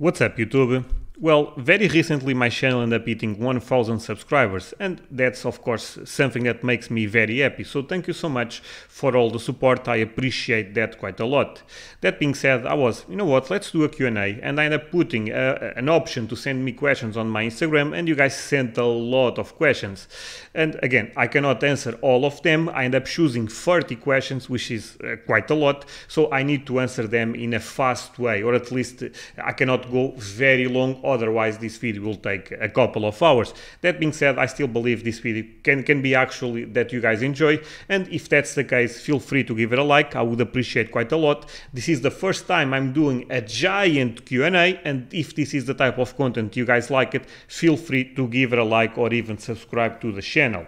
What's up, YouTube? Well, very recently my channel ended up hitting 1000 subscribers and that's of course something that makes me very happy. So thank you so much for all the support. I appreciate that quite a lot. That being said, I was, you know what, let's do a Q&A and I ended up putting a, uh, an option to send me questions on my Instagram and you guys sent a lot of questions. And again, I cannot answer all of them. I end up choosing 30 questions, which is uh, quite a lot. So I need to answer them in a fast way or at least uh, I cannot go very long otherwise this video will take a couple of hours. That being said, I still believe this video can, can be actually that you guys enjoy and if that's the case, feel free to give it a like, I would appreciate quite a lot. This is the first time I'm doing a giant Q&A and if this is the type of content you guys like it, feel free to give it a like or even subscribe to the channel.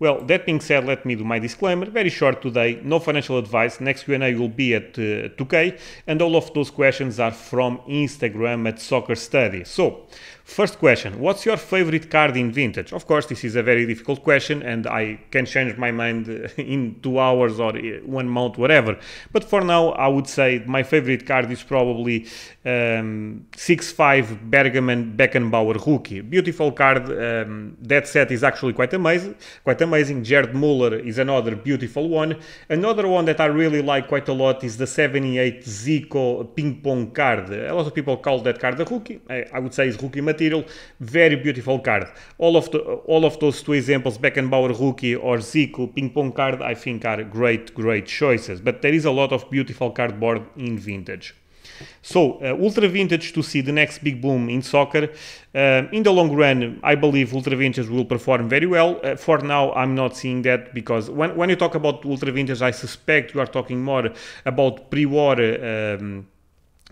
Well, that being said, let me do my disclaimer. Very short today, no financial advice. Next Q&A will be at uh, 2K, and all of those questions are from Instagram at Soccer Study. So, First question, what's your favorite card in Vintage? Of course, this is a very difficult question and I can change my mind uh, in two hours or uh, one month, whatever. But for now, I would say my favorite card is probably um, 6-5 Bergman Beckenbauer Rookie. Beautiful card. Um, that set is actually quite amazing. Quite amazing. Jared Muller is another beautiful one. Another one that I really like quite a lot is the 78 Zico Ping Pong card. A lot of people call that card the Rookie. I, I would say it's Rookie material. Very beautiful card. All of the all of those two examples, Beckenbauer rookie or Zico ping pong card, I think are great great choices. But there is a lot of beautiful cardboard in vintage. So, uh, Ultra Vintage to see the next big boom in soccer. Uh, in the long run, I believe Ultra Vintage will perform very well. Uh, for now, I'm not seeing that because when, when you talk about Ultra Vintage, I suspect you are talking more about pre war um,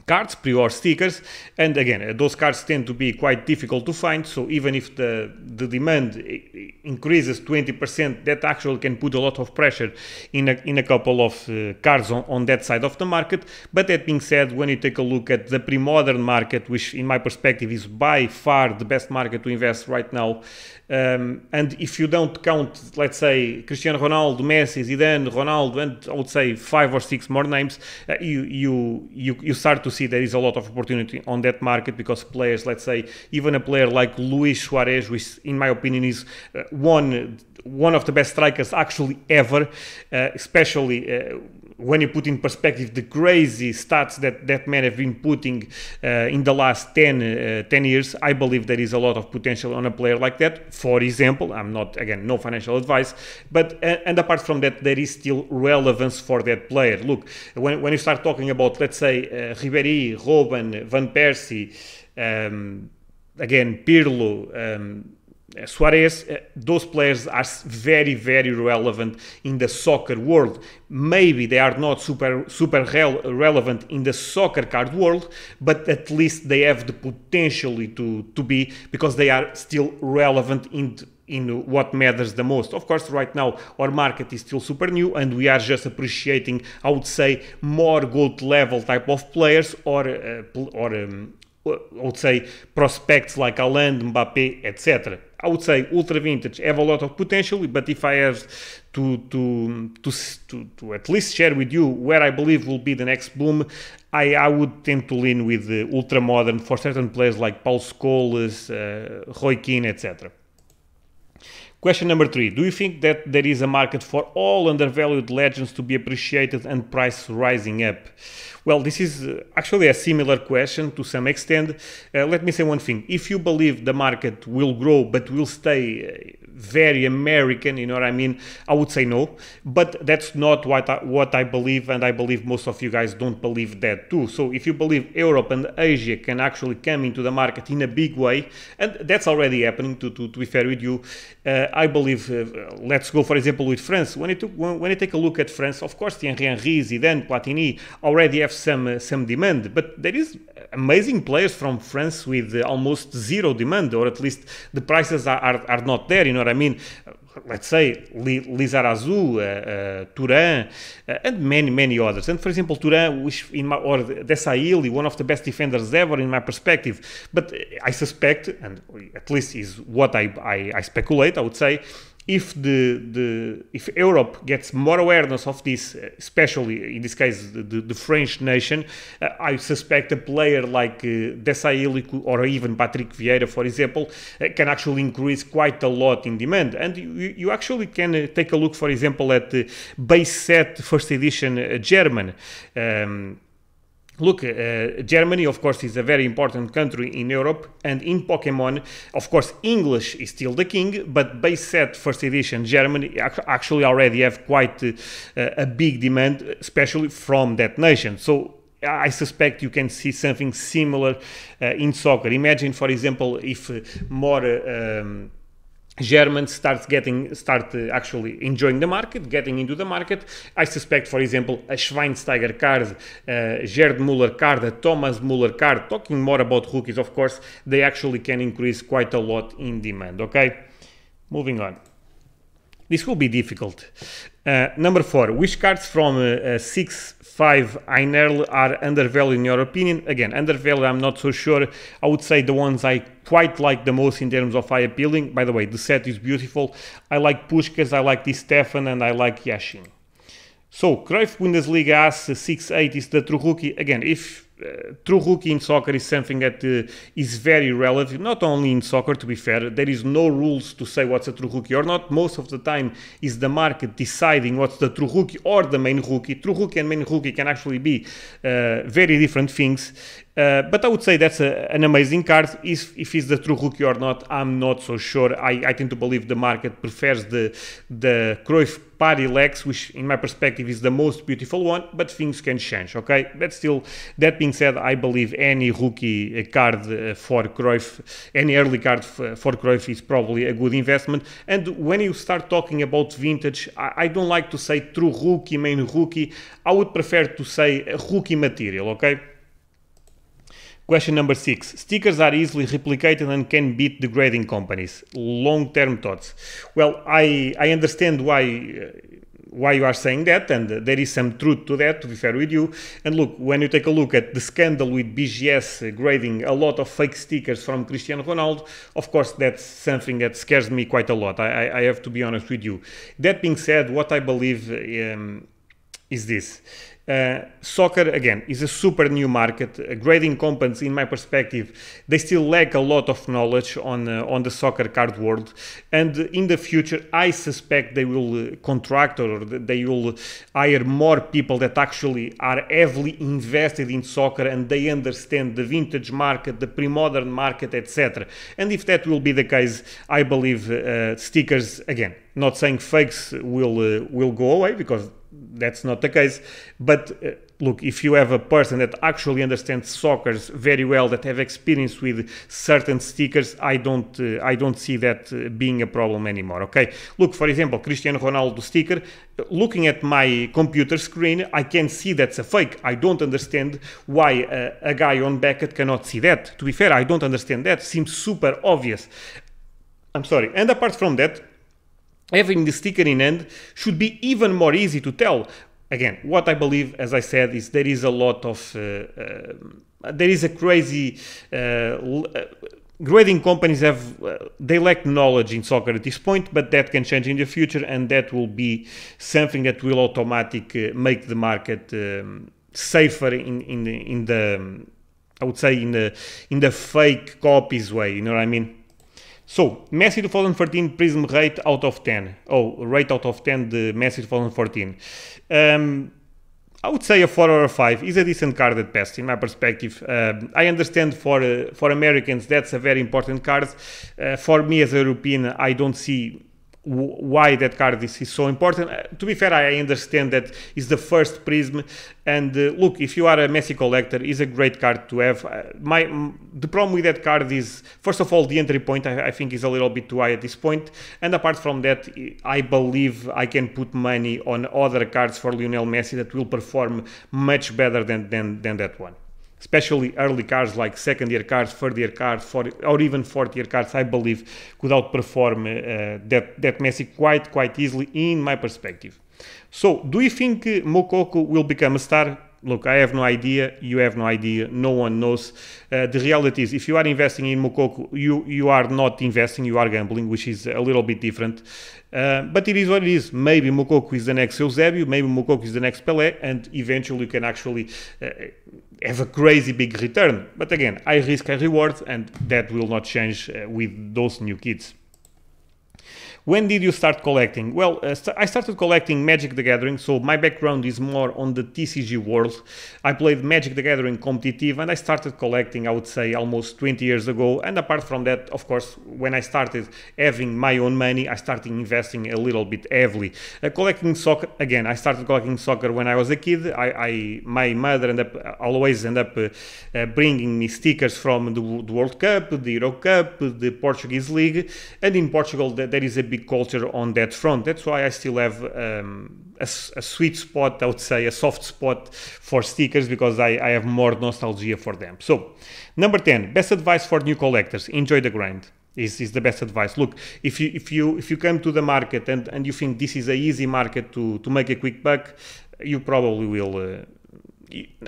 cards, pre-war stickers, and again, uh, those cards tend to be quite difficult to find, so even if the, the demand uh, uh, increases 20%, that actually can put a lot of pressure in a, in a couple of uh, cards on, on that side of the market. But that being said, when you take a look at the pre-modern market, which in my perspective is by far the best market to invest right now, um, and if you don't count, let's say, Cristiano Ronaldo, Messi, Zidane, Ronaldo, and I would say five or six more names, uh, you, you, you, you start to see there is a lot of opportunity on that market because players, let's say, even a player like Luis Suarez, which in my opinion is uh, one one of the best strikers actually ever, uh, especially uh, when you put in perspective the crazy stats that that man have been putting uh, in the last 10, uh, 10 years, I believe there is a lot of potential on a player like that. For example, I'm not, again, no financial advice, but, uh, and apart from that, there is still relevance for that player. Look, when, when you start talking about, let's say, uh, Ribéry, Robin, Van Persie, um, again, Pirlo, um, Eh, Suarez, eh, those players are very, very relevant in the soccer world. Maybe they are not super, super rel relevant in the soccer card world, but at least they have the potential to, to be because they are still relevant in in what matters the most. Of course, right now our market is still super new and we are just appreciating, I would say, more gold level type of players or uh, or um, I would say prospects like Alain, Mbappe, etc. I would say ultra vintage have a lot of potential, but if I have to, to to to to, at least share with you where I believe will be the next boom, I, I would tend to lean with the ultra modern for certain players like Paul Scholes, uh, Roy Keane, etc. Question number three Do you think that there is a market for all undervalued legends to be appreciated and price rising up? Well, this is uh, actually a similar question to some extent. Uh, let me say one thing. If you believe the market will grow but will stay uh, very American. You know what I mean? I would say no, but that's not what I, what I believe, and I believe most of you guys don't believe that too. So if you believe Europe and Asia can actually come into the market in a big way, and that's already happening. To to, to be fair with you, uh, I believe. Uh, let's go for example with France. When you took, when, when take a look at France, of course, Thierry Henry, Zidane, Platini already have some uh, some demand, but there is amazing players from France with uh, almost zero demand, or at least the prices are, are, are not there. You know I mean, let's say Lizar Azul, uh, uh, Turan, uh, and many, many others. And for example, Turan, which in my, or Desailly, one of the best defenders ever in my perspective. But I suspect, and at least is what I, I, I speculate, I would say, if the, the if Europe gets more awareness of this, uh, especially in this case the, the, the French nation, uh, I suspect a player like uh, Desailly or even Patrick Vieira, for example, uh, can actually increase quite a lot in demand. And you, you actually can uh, take a look, for example, at the base set first edition uh, German. Um, Look, uh, Germany, of course, is a very important country in Europe, and in Pokemon, of course, English is still the king, but base set first edition Germany actually already have quite a, uh, a big demand, especially from that nation. So I suspect you can see something similar uh, in soccer. Imagine, for example, if uh, more. Uh, um, German starts getting start uh, actually enjoying the market, getting into the market. I suspect, for example, a Schweinsteiger card, uh, Gerd Muller card, a Thomas Muller card. Talking more about rookies, of course, they actually can increase quite a lot in demand. Okay, moving on. This will be difficult. Uh, number four, which cards from uh, uh, 6 5 Einerl are undervalued in your opinion? Again, undervalued, I'm not so sure. I would say the ones I quite like the most in terms of high appealing. By the way, the set is beautiful. I like Pushkas, I like this Stefan, and I like Yashin. So, Cruyff Bundesliga asks uh, 6 8 is the true rookie. Again, if uh, true hooking in soccer is something that uh, is very relative, not only in soccer, to be fair. There is no rules to say what's a true hookie or not. Most of the time is the market deciding what's the true hookie or the main hookie. True hookie and main hookie can actually be uh, very different things. Uh, but I would say that's a, an amazing card. If, if he's the true rookie or not, I'm not so sure. I, I tend to believe the market prefers the the Cruyff Party Lex, which in my perspective is the most beautiful one, but things can change, okay? But still, that being said, I believe any rookie uh, card uh, for Cruyff, any early card uh, for Cruyff is probably a good investment. And when you start talking about vintage, I, I don't like to say true rookie, main rookie. I would prefer to say rookie material, okay? Question number six. Stickers are easily replicated and can beat the grading companies. Long-term thoughts. Well, I, I understand why uh, why you are saying that, and there is some truth to that, to be fair with you. And look, when you take a look at the scandal with BGS grading a lot of fake stickers from Cristiano Ronaldo, of course, that's something that scares me quite a lot. I, I, have to be honest with you. That being said, what I believe um, is this uh, soccer, again, is a super new market. Uh, grading companies, in my perspective, they still lack a lot of knowledge on, uh, on the soccer card world. And in the future, I suspect they will uh, contract or they will hire more people that actually are heavily invested in soccer and they understand the vintage market, the pre modern market, etc. And if that will be the case, I believe uh, stickers, again, not saying fakes will, uh, will go away because that's not the case. But uh, look, if you have a person that actually understands soccer very well, that have experience with certain stickers, I don't, uh, I don't see that uh, being a problem anymore. Okay, look, for example, Cristiano Ronaldo sticker. Looking at my computer screen, I can see that's a fake. I don't understand why a guy on Beckett cannot see that. To be fair, I don't understand that. Seems super obvious. I'm sorry. And apart from that, having the sticker in hand should be even more easy to tell. Again, what I believe, as I said, is there is a lot of, uh, uh, there is a crazy, uh, uh grading companies have, uh, they lack knowledge in soccer at this point, but that can change in the future and that will be something that will automatically uh, make the market um, safer in, in, in the, um, I would say in the, in the fake copies way, you know what I mean? So, Messi 2013 Prism rate out of 10. Oh, rate out of 10, the Messi 2014. Um, I would say a 4 or a 5 is a decent card at best, in my perspective. Um, I understand for uh, for Americans that's a very important card. Uh, for me as a European, I don't see why that card is, is so important. Uh, to be fair, I understand that it's the first prism. And uh, look, if you are a Messi collector, it's a great card to have. Uh, my the problem with that card is, first of all, the entry point I, I, think is a little bit too high at this point. And apart from that, I believe I can put money on other cards for Lionel Messi that will perform much better than than, than that one especially early cars like second year cars, third year cars, or even fourth year cars, I believe could outperform uh, that, that Messi quite, quite easily in my perspective. So, do you think uh, Mokoko will become a star? Look, I have no idea. You have no idea. No one knows. Uh, the reality is, if you are investing in Mokoko, you you are not investing. You are gambling, which is a little bit different. Uh, but it is what it is. Maybe Mokoko is the next Eusebio. Maybe Mokoko is the next Pelé, and eventually you can actually. Uh, have a crazy big return. But again, high risk, high reward, and that will not change uh, with those new kids. When did you start collecting? Well, uh, st I started collecting Magic the Gathering, so my background is more on the TCG world. I played Magic the Gathering competitive and I started collecting, I would say, almost 20 years ago. And apart from that, of course, when I started having my own money, I started investing a little bit heavily. Uh, collecting soccer, again, I started collecting soccer when I was a kid. I, I my mother ended up, uh, always end up uh, uh, bringing me stickers from the, the World Cup, the Euro Cup, the Portuguese League. And in Portugal, there is a big culture on that front. That's why I still have um, a, a, sweet spot, I would say, a soft spot for stickers because I, I have more nostalgia for them. So, number 10, best advice for new collectors enjoy the grind. Is, is the best advice. Look, if you if you if you come to the market and, and you think this is a easy market to to make a quick buck, you probably will uh,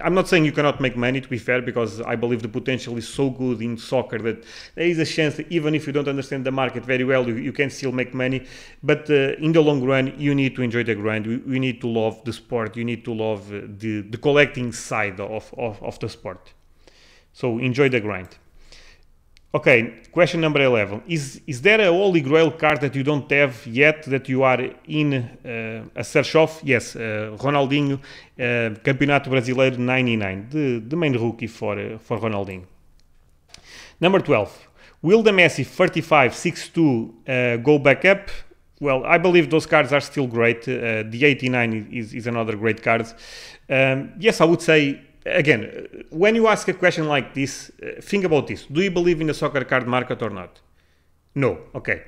I'm not saying you cannot make money, to be fair, because I believe the potential is so good in soccer that there is a chance that even if you don't understand the market very well, you, you can still make money. But uh, in the long run, you need to enjoy the grind. You, you need to love the sport. You need to love uh, the, the collecting side of, of, of the sport. So enjoy the grind. Okay, question number 11. Is, is there a holy grail card that you don't have yet that you are in uh, a search of? Yes, uh, Ronaldinho, uh, Campeonato Brasileiro 99, the, the main rookie for, uh, for Ronaldinho. Number 12. Will the Messi 35 62 uh, go back up? Well, I believe those cards are still great. Uh, the 89 is, is another great card. Um, yes, I would say again, when you ask a question like this, uh, think about this. Do you believe in the soccer card market or not? No. Okay.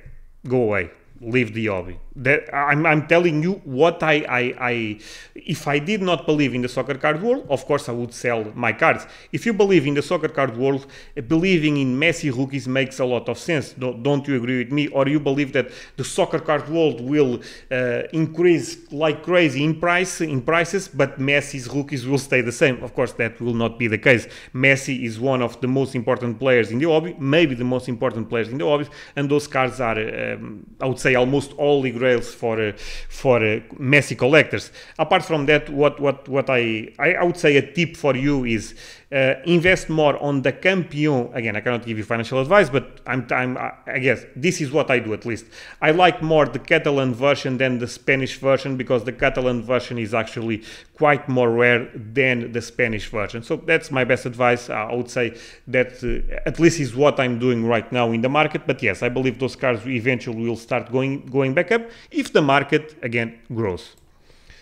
Go away leave the hobby. That, I'm, I'm telling you what I, I, I, if I did not believe in the soccer card world, of course I would sell my cards. If you believe in the soccer card world, eh, believing in Messi rookies makes a lot of sense. Don't, don't you agree with me? Or you believe that the soccer card world will uh, increase like crazy in price in prices, but Messi's rookies will stay the same. Of course, that will not be the case. Messi is one of the most important players in the hobby, maybe the most important players in the hobby, and those cards are, eh, um, I would say say almost all the rails for uh, for uh, messy collectors. Apart from that, what what what I, I I would say a tip for you is uh, invest more on the Campion. Again, I cannot give you financial advice, but I'm, I'm, I guess this is what I do at least. I like more the Catalan version than the Spanish version because the Catalan version is actually quite more rare than the Spanish version. So that's my best advice. Uh, I would say that uh, at least is what I'm doing right now in the market. But yes, I believe those cars eventually will start going going back up if the market again grows.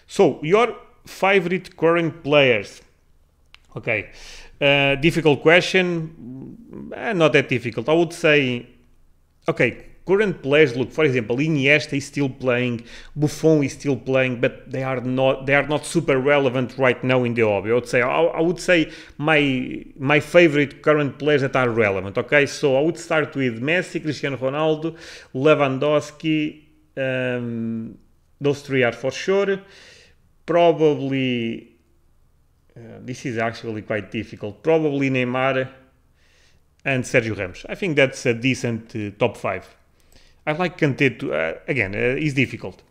So your favorite current players Ok, Uh, difficult question. Uh, not that difficult. I would say, okay, current players look, for example, Iniesta is still playing, Buffon is still playing, but they are not they are not super relevant right now in the hobby. I would say I, I would say my my favorite current players that are relevant. Okay, so I would start with Messi, Cristiano Ronaldo, Lewandowski. Um, those three are for sure. Probably Uh, this is actually quite difficult. Probably Neymar and Sergio Ramos. I think that's a decent uh, top five. I like Kanté uh, again, uh, it's difficult.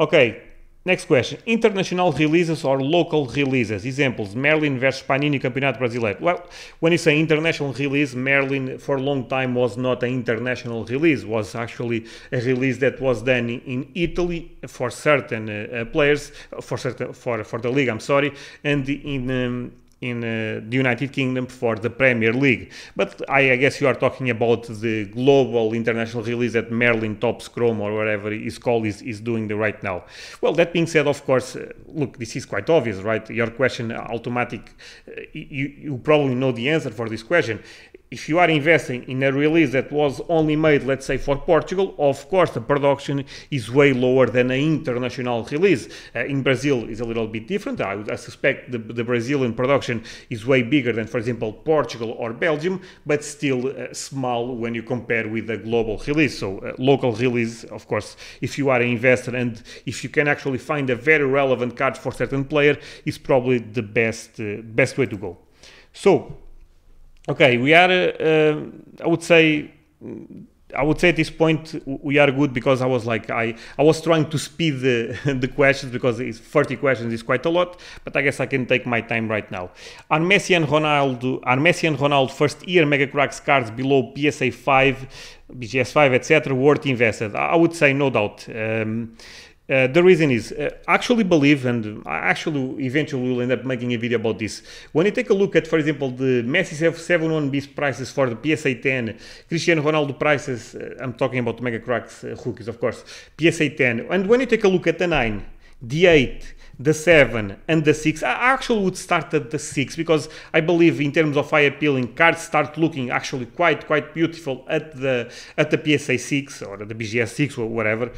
Okay, Next question. International releases or local releases? Examples, Merlin versus Panini Campeonato Brasileiro. Well, when you say international release, Merlin for a long time was not an international release, was actually a release that was done in Italy for certain uh, uh players, for certain for, for the league, I'm sorry, and in um, in uh, the United Kingdom for the Premier League. But I, I, guess you are talking about the global international release that Merlin Tops Chrome or whatever is called is, is doing the right now. Well, that being said, of course, uh, look, this is quite obvious, right? Your question, automatic, uh, you, you probably know the answer for this question if you are investing in a release that was only made, let's say, for Portugal, of course the production is way lower than an international release. Uh, in Brazil is a little bit different. I, I suspect the, the, Brazilian production is way bigger than, for example, Portugal or Belgium, but still uh, small when you compare with the global release. So uh, local release, of course, if you are an investor and if you can actually find a very relevant card for certain player, is probably the best uh, best way to go. So okay, we are, uh, uh, I would say, I would say at this point we are good because I was like I I was trying to speed the, the questions because it's 30 questions is quite a lot, but I guess I can take my time right now. Are Messi and Ronaldo are Messi and Ronaldo first year mega cracks cards below PSA 5, BGS 5, etc. worth invested? I would say no doubt. Um, uh, the reason is uh, actually believe and I actually eventually will end up making a video about this. When you take a look at, for example, the Messi 7-1 prices for the PSA 10, Cristiano Ronaldo prices, uh, I'm talking about mega cracks uh, rookies, of course, PSA 10, and when you take a look at the 9, the 8, the 7 and the 6 i actually would start at the 6 because i believe in terms of high appealing cards start looking actually quite quite beautiful at the at the psa 6 or the bgs 6 or whatever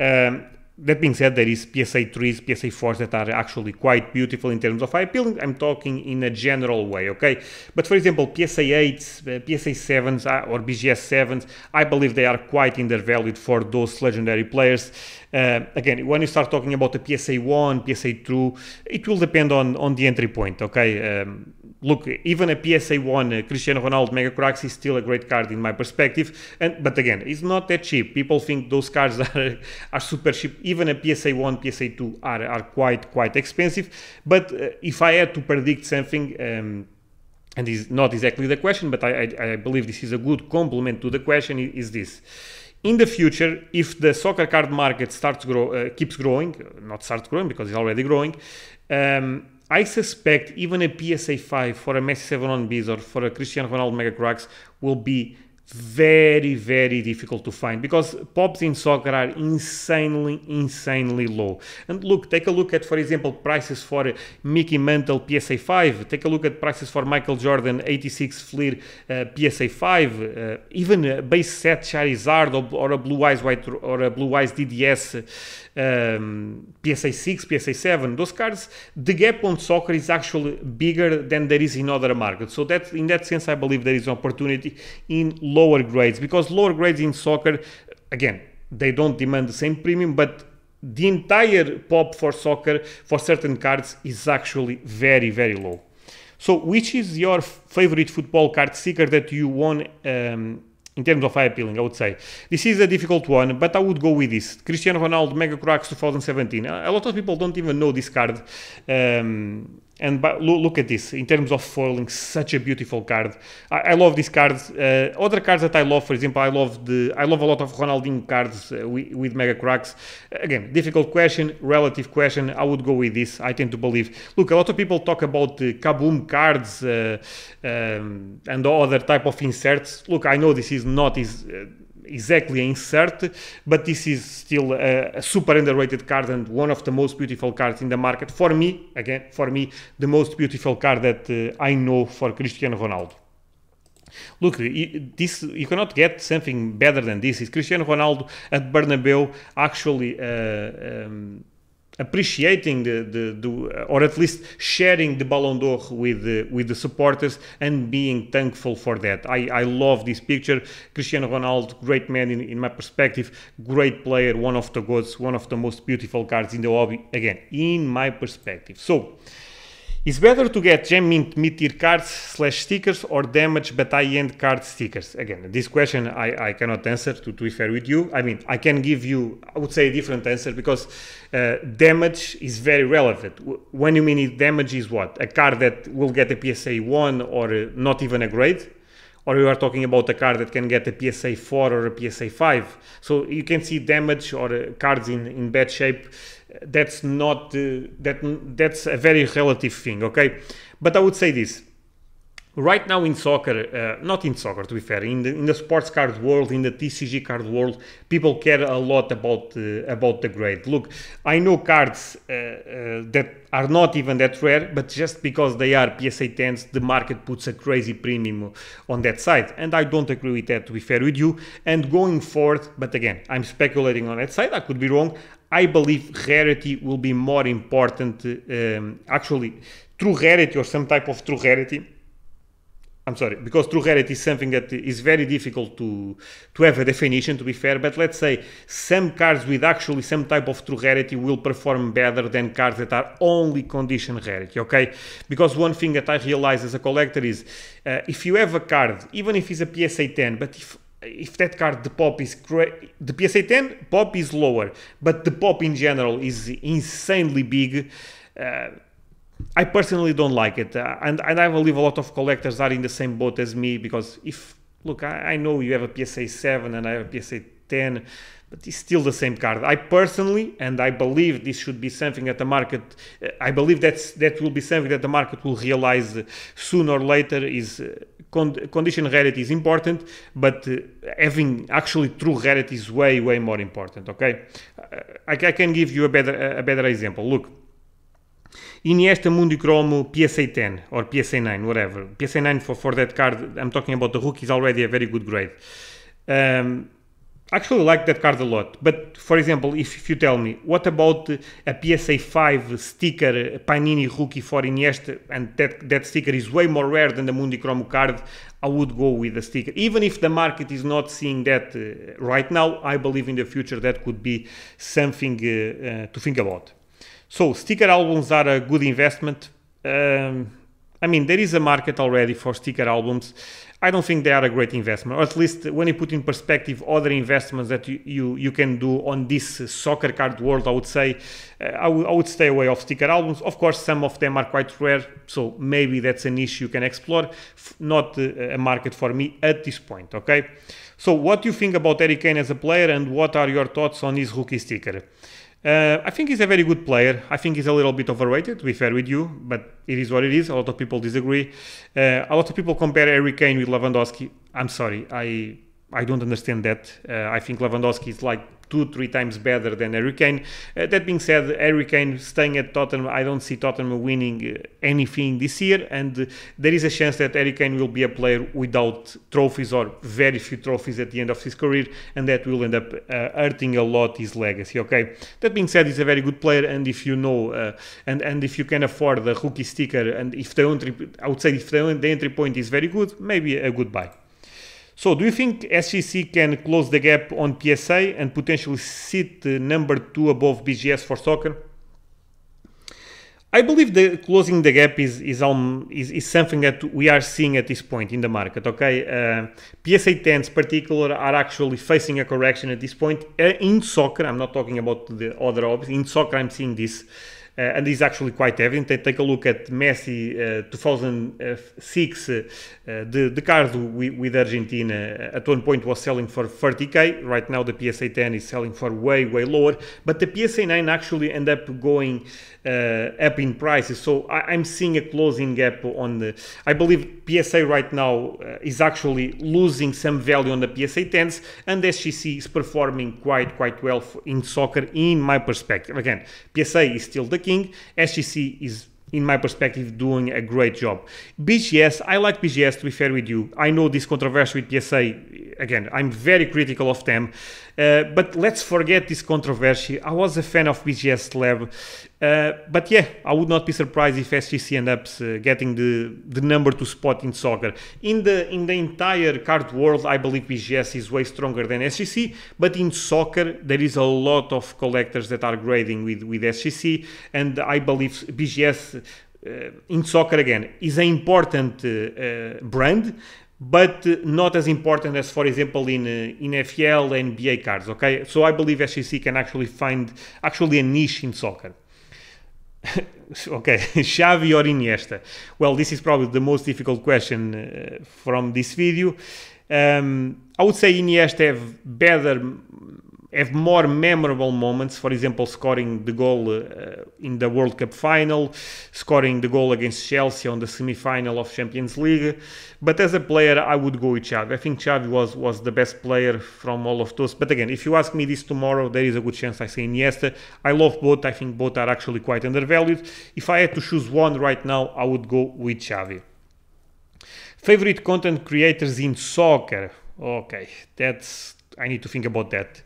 um, that being said, there is PSA 3s, PSA 4s that are actually quite beautiful in terms of eye peeling. I'm talking in a general way, okay? But for example, PSA 8s, PSA 7s, or BGS 7s, I believe they are quite undervalued for those legendary players. Uh, again, when you start talking about the PSA 1, PSA 2, it will depend on, on the entry point, okay? Um, look, even a PSA 1 uh, Cristiano Ronaldo Mega Crux is still a great card in my perspective. And But again, it's not that cheap. People think those cards are, are super cheap. Even a PSA 1, PSA 2 are, are quite, quite expensive. But uh, if I had to predict something, um, and is not exactly the question, but I, I, I, believe this is a good complement to the question, is this in the future, if the soccer card market starts grow, uh, keeps growing, not starts growing because it's already growing, um, I suspect even a PSA 5 for a Messi 7 on bees or for a Cristiano Ronaldo Mega Cracks will be very very difficult to find because pops in soccer are insanely insanely low and look take a look at for example prices for mickey mantle psa 5 take a look at prices for michael jordan 86 fleer uh, psa 5 uh, even base set charizard or, or, a blue eyes white or a blue eyes dds um, PSA 6, PSA 7, those cards, the gap on soccer is actually bigger than there is in other markets. So that in that sense, I believe there is an opportunity in lower grades because lower grades in soccer, again, they don't demand the same premium, but the entire pop for soccer for certain cards is actually very very low. So, which is your favorite football card seeker that you won um, in terms of appealing, I would say. This is a difficult one, but I would go with this. Cristiano Ronaldo, Mega Cracks 2017. A lot of people don't even know this card. Um, and look at this in terms of foiling, such a beautiful card. I, I love these cards. Uh, other cards that I love, for example, I love the I love a lot of Ronaldinho cards uh, with, with, mega cracks. Again, difficult question, relative question. I would go with this. I tend to believe. Look, a lot of people talk about the kaboom cards uh, um, and other type of inserts. Look, I know this is not is uh, exactly insert, but this is still a, a, super underrated card and one of the most beautiful cards in the market. For me, again, for me, the most beautiful card that uh, I know for Cristiano Ronaldo. Look, this you cannot get something better than this. Is Cristiano Ronaldo at Bernabeu actually uh, um, appreciating the, the, the uh, or at least sharing the Ballon d'Or with the, with the supporters and being thankful for that. I, I love this picture. Cristiano Ronaldo, great man in, in my perspective, great player, one of the gods, one of the most beautiful cards in the hobby. Again, in my perspective. So. It's better to get gem mint mid-tier cards slash stickers or damage but high-end card stickers. Again, this question I, I cannot answer to, to be fair with you. I mean, I can give you, I would say, a different answer because uh, damage is very relevant. When you mean damage is what? A card that will get a PSA 1 or not even a grade? Or you are talking about a card that can get a PSA 4 or a PSA 5. So you can see damage or uh, cards in, in bad shape that's not uh, that that's a very relative thing okay but i would say this right now in soccer, uh, not in soccer to be fair, in the, in the sports card world, in the TCG card world, people care a lot about uh, about the grade. Look, I know cards uh, uh that are not even that rare, but just because they are PSA 10s, the market puts a crazy premium on that side. And I don't agree with that, to be fair with you. And going forward, but again, I'm speculating on that side, I could be wrong. I believe rarity will be more important, um, actually, true rarity or some type of true rarity I'm sorry, because true rarity is something that is very difficult to, to have a definition, to be fair, but let's say some cards with actually some type of true rarity will perform better than cards that are only condition rarity, okay? Because one thing that I realize as a collector is uh, if you have a card, even if it's a PSA 10, but if if that card the pop is the PSA 10 pop is lower, but the pop in general is insanely big. Uh, I personally don't like it, uh, and and I believe a lot of collectors are in the same boat as me because if look, I, I know you have a PSA seven and I have a PSA ten, but it's still the same card. I personally, and I believe this should be something that the market, uh, I believe that's that will be something that the market will realize sooner or later is uh, condition rarity is important, but uh, having actually true rarity is way way more important. Okay, uh, I, I can give you a better a better example. Look Iniesta, Mundi, PSA 10 or PSA 9, whatever. PSA 9 for, for that card, I'm talking about the hook, is already a very good grade. Um, actually like that card a lot. But for example, if, if you tell me, what about a PSA 5 sticker Panini rookie for Iniesta, and that, that sticker is way more rare than the Mundi card, I would go with the sticker. Even if the market is not seeing that uh, right now, I believe in the future that could be something uh, uh, to think about. So sticker albums are a good investment. Um, I mean, there is a market already for sticker albums. I don't think they are a great investment, or at least when you put in perspective other investments that you, you, you can do on this soccer card world, I would say uh, I, w- I would stay away of sticker albums. Of course, some of them are quite rare, so maybe that's an issue you can explore. not uh, a market for me at this point, okay? So, what do you think about Eric Kane as a player, and what are your thoughts on his rookie sticker? Uh, I think he's a very good player. I think he's a little bit overrated, to be fair with you, but it is what it is. A lot of people disagree. Uh, a lot of people compare Harry Kane with Lewandowski. I'm sorry, I I don't understand that. Uh, I think Lewandowski is like two, three times better than Harry Kane. Uh, that being said, Harry Kane staying at Tottenham, I don't see Tottenham winning uh, anything this year, and there is a chance that Harry Kane will be a player without trophies or very few trophies at the end of his career, and that will end up uh, hurting a lot his legacy. Okay. That being said, he's a very good player, and if you know uh, and and if you can afford the rookie sticker, and if the entry, I would say if the, the entry point is very good, maybe a good buy. So do you think SGC can close the gap on PSA and potentially sit number two above BGS for soccer? I believe the closing the gap is is, is is, something that we are seeing at this point in the market. Okay, uh, PSA 10s particular are actually facing a correction at this point uh, in soccer. I'm not talking about the other obvious In soccer, I'm seeing this Eh, and is actually quite evident. take a look at Messi eh, 2006, the, eh, the card with, with Argentina at one point was selling for 30k. Right now the PSA 10 is selling for way, way lower, but the PSA 9 actually end up going up in prices. So I, am seeing a closing gap on the, I believe PSA right now is actually losing some value on the PSA 10s and SGC is performing quite, quite well in soccer in my perspective. Again, PSA is still the key working. SGC is in my perspective, doing a great job. BGS, I like BGS to be fair with you. I know this controversy with PSA again, I'm very critical of them. Uh, but let's forget this controversy. I was a fan of BGS Lab, uh, but yeah, I would not be surprised if SGC ends up uh, getting the, the number two spot in soccer. In the in the entire card world, I believe BGS is way stronger than SGC. But in soccer, there is a lot of collectors that are grading with with SGC, and I believe BGS. Uh, in soccer again is an important uh, uh, brand but not as important as, for example, in uh, in FL and NBA cards. Okay, so I believe SEC can actually find actually a niche in soccer. okay, Xavi or Iniesta? Well, this is probably the most difficult question uh, from this video. Um, I would say Iniesta have better have more memorable moments. For example, scoring the goal uh, in the World Cup final, scoring the goal against Chelsea on the semi-final of Champions League. But as a player, I would go with Xavi. I think Xavi was was the best player from all of those. But again, if you ask me this tomorrow, there is a good chance I say Iniesta. I love both. I think both are actually quite undervalued. If I had to choose one right now, I would go with Xavi. Favorite content creators in soccer. Okay, that's I need to think about that.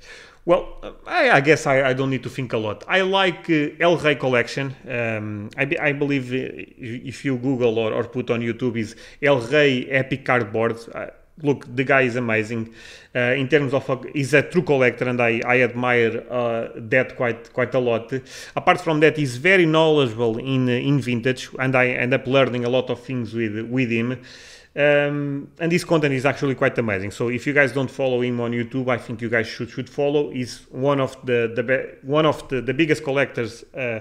Well, I, I guess I, I, don't need to think a lot. I like uh, El Rey Collection. Um, I, I, believe uh, if you Google or, or, put on YouTube is El Rey Epic Cardboard. Uh, look, the guy is amazing. Uh, in terms of, a, he's a true collector, and I, I admire uh, that quite quite a lot. Apart from that, he's very knowledgeable in uh, in vintage, and I end up learning a lot of things with with him. Um, and this content is actually quite amazing. So if you guys don't follow him on YouTube, I think you guys should should follow. He's one of the the be- one of the, the biggest collectors, uh,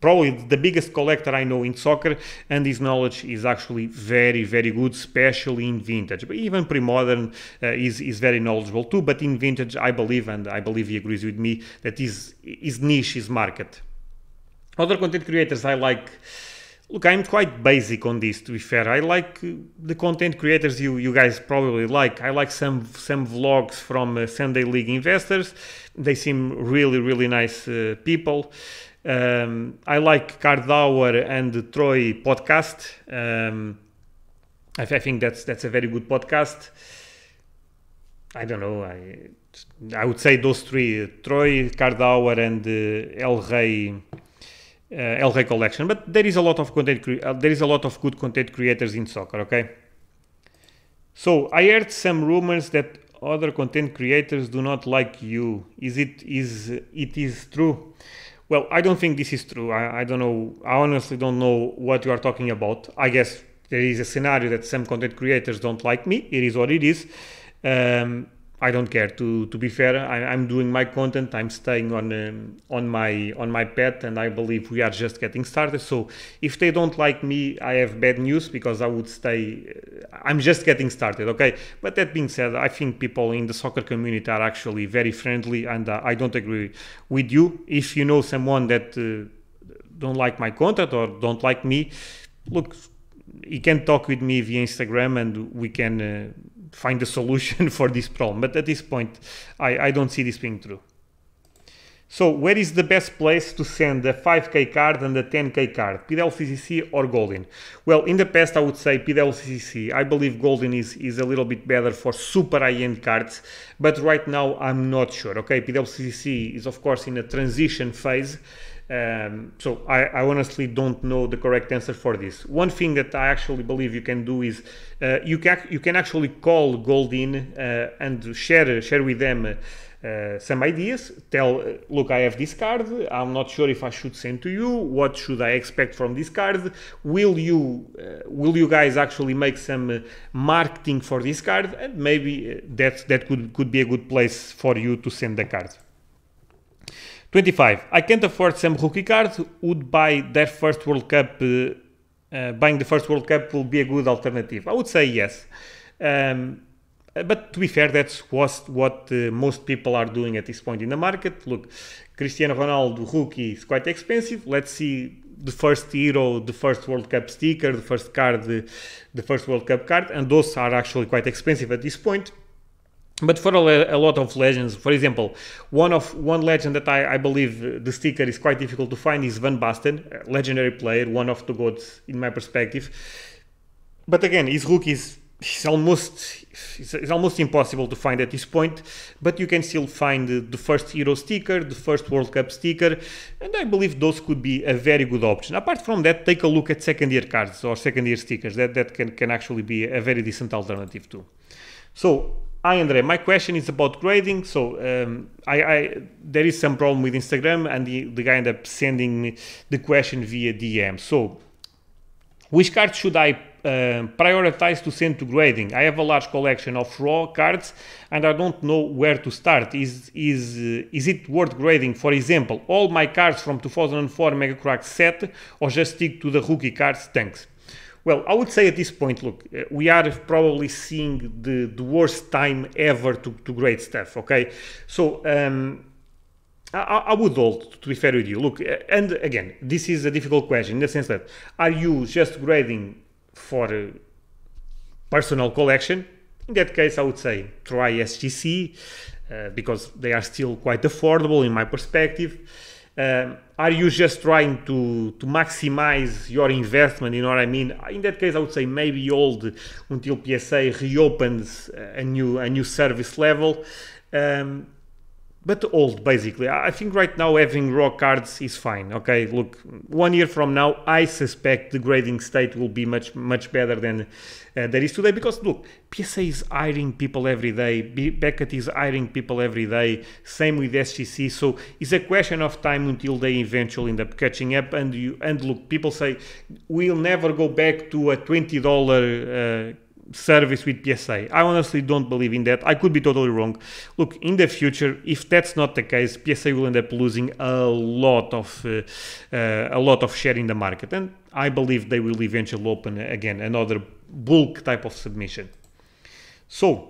probably the biggest collector I know in soccer, and his knowledge is actually very very good, especially in vintage. But even pre-modern uh, is is very knowledgeable too. But in vintage, I believe, and I believe he agrees with me that his his niche is market. Other content creators I like. Look, I'm quite basic on this. To be fair, I like uh, the content creators you you guys probably like. I like some some vlogs from uh, Sunday League investors. They seem really really nice uh, people. Um, I like Cardauer and the Troy podcast. Um, I, I, think that's that's a very good podcast. I don't know. I I would say those three: uh, Troy, Cardauer, and uh, El Rey uh, LRA collection. But there is a lot of content. Uh, there is a lot of good content creators in soccer. Okay. So I heard some rumors that other content creators do not like you. Is it is it is true? Well, I don't think this is true. I, I don't know. I honestly don't know what you are talking about. I guess there is a scenario that some content creators don't like me. It is what it is. Um, I don't care. To to be fair, I, am doing my content. I'm staying on um, on my on my pet, and I believe we are just getting started. So if they don't like me, I have bad news because I would stay. Uh, I'm just getting started. Okay. But that being said, I think people in the soccer community are actually very friendly, and uh, I don't agree with you. If you know someone that uh, don't like my content or don't like me, look, you can talk with me via Instagram, and we can. Uh, find a solution for this problem. But at this point, I, I don't see this being true. So where is the best place to send the 5K card and the 10K card, PDLCCC or Golden? Well, in the past I would say PDLCCC. I believe Golden is, is a little bit better for super high-end cards, but right now I'm not sure, okay? PDLCCC is of course in a transition phase, um, so I, I, honestly don't know the correct answer for this. One thing that I actually believe you can do is uh, you, can, you can actually call Golden uh, and share, share with them uh, uh, some ideas. Tell, eh, look, I have this card. I'm not sure if I should send to you. What should I expect from this card? Will you, uh, will you guys actually make some marketing for this card? And maybe that that could could be a good place for you to send the card. 25. I can't afford some rookie cards. Would buy their first World Cup. buying the first World Cup will be a good alternative. I would say yes. Um, uh, but to be fair, that's what, what uh, most people are doing at this point in the market. Look, Cristiano Ronaldo, rookie, is quite expensive. Let's see the first hero, the first World Cup sticker, the first card, the, uh, the first World Cup card, and those are actually quite expensive at this point. But for a, a lot of legends, for example, one of one legend that I, I believe uh, the sticker is quite difficult to find is Van Basten, legendary player, one of the gods in my perspective. But again, his is it's almost it's, almost impossible to find at this point, but you can still find the, the first Euro sticker, the first World Cup sticker, and I believe those could be a very good option. Apart from that, take a look at second year cards or second year stickers. That that can can actually be a very decent alternative too. So. Hi Andre, my question is about grading. So um, I, I, there is some problem with Instagram, and the, the guy ended up sending me the question via DM. So which cards should I uh, prioritize to send to grading. I have a large collection of raw cards and I don't know where to start. Is is uh, is it worth grading? For example, all my cards from 2004 Mega Crack set or just stick to the rookie cards? Thanks. Well, I would say at this point, look, uh, we are probably seeing the, the worst time ever to, to grade stuff, okay? So, um, I, would hold, to be fair with you. Look, uh, and again, this is a difficult question in the sense that are you just grading for uh, personal collection? In that case, I would say try SGC uh, because they are still quite affordable in my perspective. Um, are you just trying to, to maximize your investment? You know what I mean? In that case, I would say maybe hold until PSA reopens uh, a new, a new service level. Um, but old basically. I think right now having raw cards is fine. Okay, look, one year from now, I suspect the grading state will be much much better than uh, there is today because look, PSA is hiring people every day. Beckett is hiring people every day. Same with SGC. So it's a question of time until they eventually end up catching up. And you and look, people say we'll never go back to a twenty dollar uh, service with PSA. I honestly don't believe in that. I could be totally wrong. Look, in the future, if that's not the case, PSA will end up losing a lot of uh, uh, a lot of share in the market, and I believe they will eventually open again another bulk type of submission. So.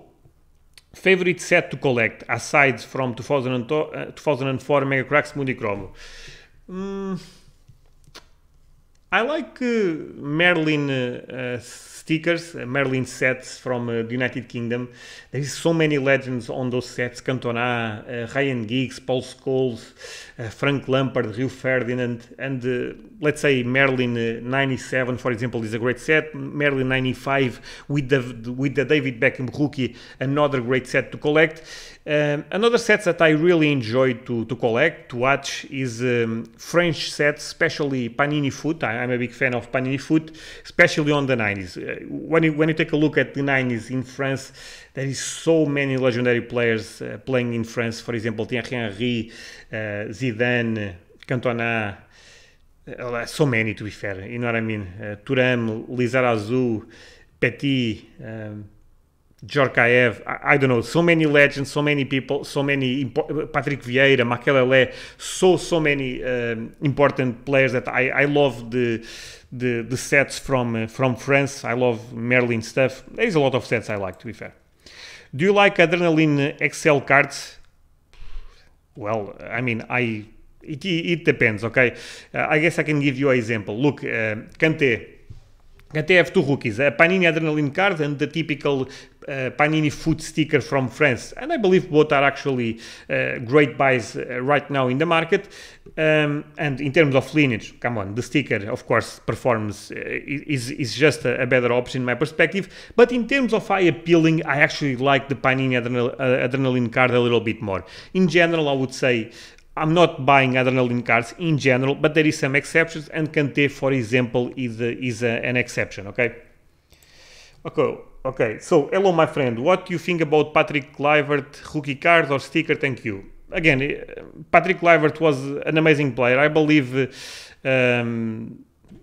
Favorite set to collect aside from 2004 uh, Mega Cracks Moody Chrome. Mm I like uh, Merlin uh, uh, stickers, Merlin sets from the United Kingdom. There is so many legends on those sets: Cantona, Ryan Giggs, Paul Scholes, Frank Lampard, Rio Ferdinand, and let's say Merlin 97, for example, is a great set. Merlin 95 with the with the David Beckham rookie, another great set to collect. Um, another set that I really enjoy to, to collect, to watch, is um, French sets, especially Panini Foot. I, am a big fan of Panini Foot, especially on the 90s. Uh, when, you, when you take a look at the 90s in France, there is so many legendary players uh, playing in France. For example, Thierry Henry, uh, Zidane, Cantona, uh, so many to be fair, you know what I mean? Uh, Turam, Lizarazu, Petit, um, Jorkaev, I, I don't know, so many legends, so many people, so many, Patrick Vieira, Makelele, so, so many um, important players that I, I love the, the, the sets from, uh, from France. I love Merlin stuff. There's a lot of sets I like, to be fair. Do you like Adrenaline Excel cards? Well, I mean, I it, it depends, okay? Uh, I guess I can give you an example. Look, uh, Kante, Kante have two rookies, a uh, Panini Adrenaline card and the typical Panini uh, food sticker from France, and I believe both are actually uh, great buys uh, right now in the market. Um, and in terms of lineage, come on, the sticker of course performs is is just a, a, better option in my perspective. But in terms of eye appealing, I actually like the Panini adrenal, adrenaline card a little bit more. In general, I would say I'm not buying adrenaline cards in general, but there is some exceptions, and Kante, for example, is, is a, an exception. Okay. Okay. Okay, so hello, my friend. What do you think about Patrick Kluivert rookie card or sticker? Thank you. Again, eh, Patrick Kluivert was an amazing player. I believe. Um,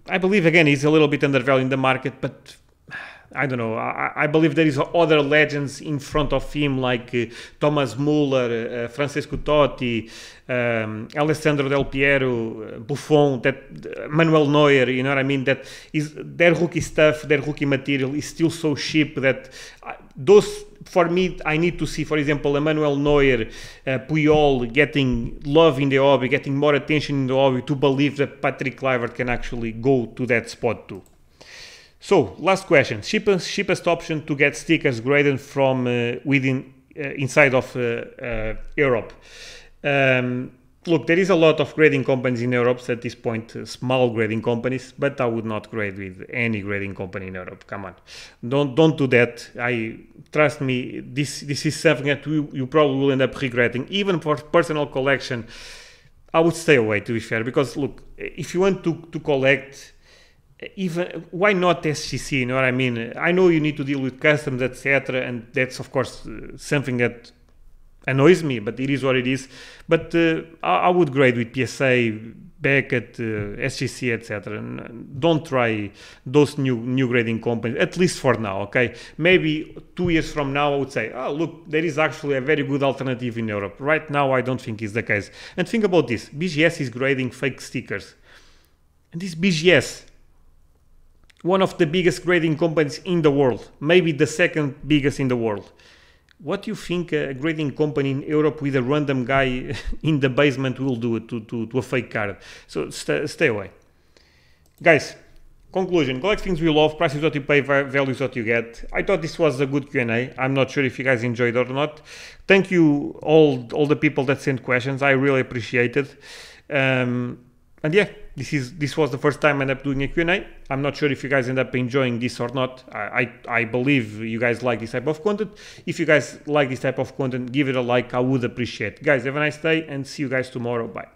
I believe again he's a little bit undervalued in the market, but I don't know. I, I, believe there is other legends in front of him like uh, Thomas Muller, uh, uh Francesco Totti, um, Alessandro Del Piero, uh, Buffon, that uh, Manuel Neuer. You know what I mean? That is their rookie stuff, their rookie material is still so cheap that uh, those for me, I need to see, for example, Emmanuel Neuer, uh, Puyol getting love in the hobby, getting more attention in the hobby to believe that Patrick Kluivert can actually go to that spot too. So last question: cheapest, cheapest option to get stickers graded from uh, within uh, inside of uh, uh Europe. Um, look, there is a lot of grading companies in Europe at this point, uh, small grading companies, but I would not grade with any grading company in Europe. Come on, don't don't do that. I trust me, this this is something that you, you probably will end up regretting, even for personal collection. I would stay away to be fair, because look, if you want to to collect even why not SGC? You know what I mean? I know you need to deal with customs, etc., and that's of course uh, something that annoys me, but it is what it is. But uh, I, I, would grade with PSA back at uh, SGC, etc. Uh, don't try those new new grading companies at least for now. Okay, maybe two years from now, I would say, oh look, there is actually a very good alternative in Europe. Right now, I don't think is the case. And think about this: BGS is grading fake stickers. And this BGS one of the biggest grading companies in the world, maybe the second biggest in the world. What do you think a grading company in Europe with a random guy in the basement will do to, to, to a fake card? So st stay away. Guys, conclusion collect things we love prices that you pay values that you get i thought this was a good q&a i'm not sure if you guys enjoyed or not thank you all all the people that sent questions i really appreciate it um, and yeah, this is this was the first time I end up doing a Q&A. I'm not sure if you guys end up enjoying this or not. I, I, I believe you guys like this type of content. If you guys like this type of content, give it a like. I would appreciate. Guys, have a nice day and see you guys tomorrow. Bye.